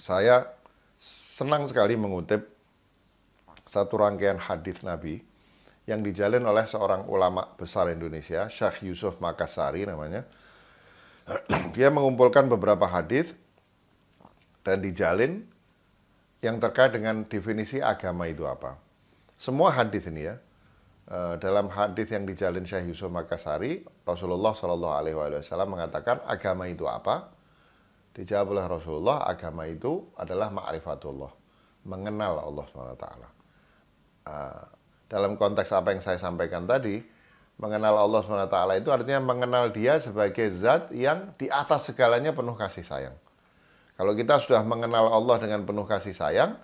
Saya senang sekali mengutip satu rangkaian hadis Nabi yang dijalin oleh seorang ulama besar Indonesia, Syekh Yusuf Makassari namanya. Dia mengumpulkan beberapa hadis dan dijalin yang terkait dengan definisi agama itu apa. Semua hadis ini ya, Eh, dalam hadis yang dijalin Syekh Yusuf Makassari, Rasulullah Shallallahu Alaihi Wasallam mengatakan agama itu apa? Dijawab oleh Rasulullah, agama itu adalah ma'rifatullah, mengenal Allah swt. Eh, dalam konteks apa yang saya sampaikan tadi, mengenal Allah swt itu artinya mengenal Dia sebagai Zat yang di atas segalanya penuh kasih sayang. Kalau kita sudah mengenal Allah dengan penuh kasih sayang,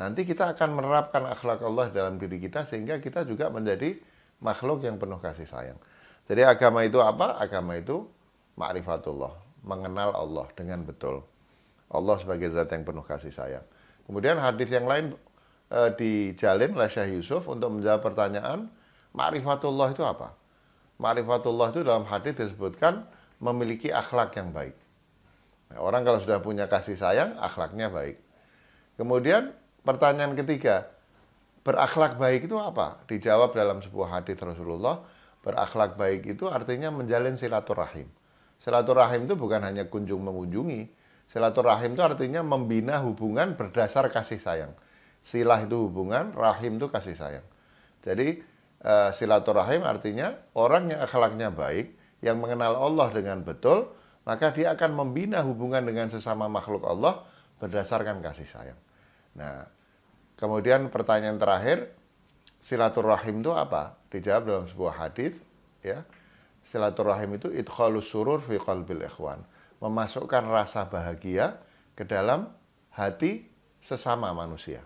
Nanti kita akan menerapkan akhlak Allah dalam diri kita sehingga kita juga menjadi makhluk yang penuh kasih sayang. Jadi agama itu apa? Agama itu ma'rifatullah, mengenal Allah dengan betul. Allah sebagai zat yang penuh kasih sayang. Kemudian hadis yang lain e, dijalin oleh Syekh Yusuf untuk menjawab pertanyaan ma'rifatullah itu apa? Ma'rifatullah itu dalam hadis disebutkan memiliki akhlak yang baik. Nah, orang kalau sudah punya kasih sayang, akhlaknya baik. Kemudian pertanyaan ketiga, berakhlak baik itu apa? Dijawab dalam sebuah hadis Rasulullah, berakhlak baik itu artinya menjalin silaturahim. Silaturahim itu bukan hanya kunjung mengunjungi. Silaturahim itu artinya membina hubungan berdasar kasih sayang. Silah itu hubungan, rahim itu kasih sayang. Jadi eh, silaturahim artinya orang yang akhlaknya baik, yang mengenal Allah dengan betul, maka dia akan membina hubungan dengan sesama makhluk Allah berdasarkan kasih sayang. Nah, kemudian pertanyaan terakhir, silaturahim itu apa? Dijawab dalam sebuah hadis, ya. Silaturahim itu idkhalus surur fi qalbil ikhwan, memasukkan rasa bahagia ke dalam hati sesama manusia.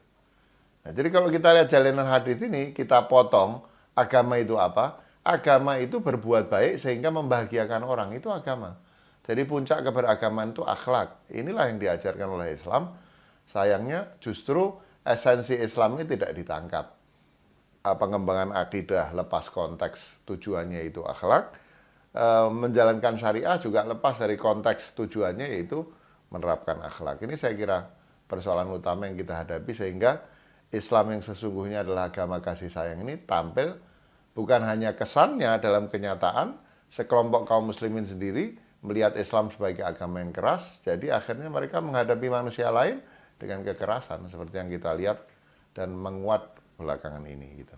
Nah, jadi kalau kita lihat jalinan hadis ini, kita potong agama itu apa? Agama itu berbuat baik sehingga membahagiakan orang, itu agama. Jadi puncak keberagaman itu akhlak. Inilah yang diajarkan oleh Islam Sayangnya justru esensi Islam ini tidak ditangkap. Ah, pengembangan akidah lepas konteks tujuannya itu akhlak, eh, menjalankan syariah juga lepas dari konteks tujuannya yaitu menerapkan akhlak. Ini saya kira persoalan utama yang kita hadapi sehingga Islam yang sesungguhnya adalah agama kasih sayang ini tampil bukan hanya kesannya dalam kenyataan sekelompok kaum muslimin sendiri melihat Islam sebagai agama yang keras, jadi akhirnya mereka menghadapi manusia lain dengan kekerasan seperti yang kita lihat dan menguat belakangan ini gitu.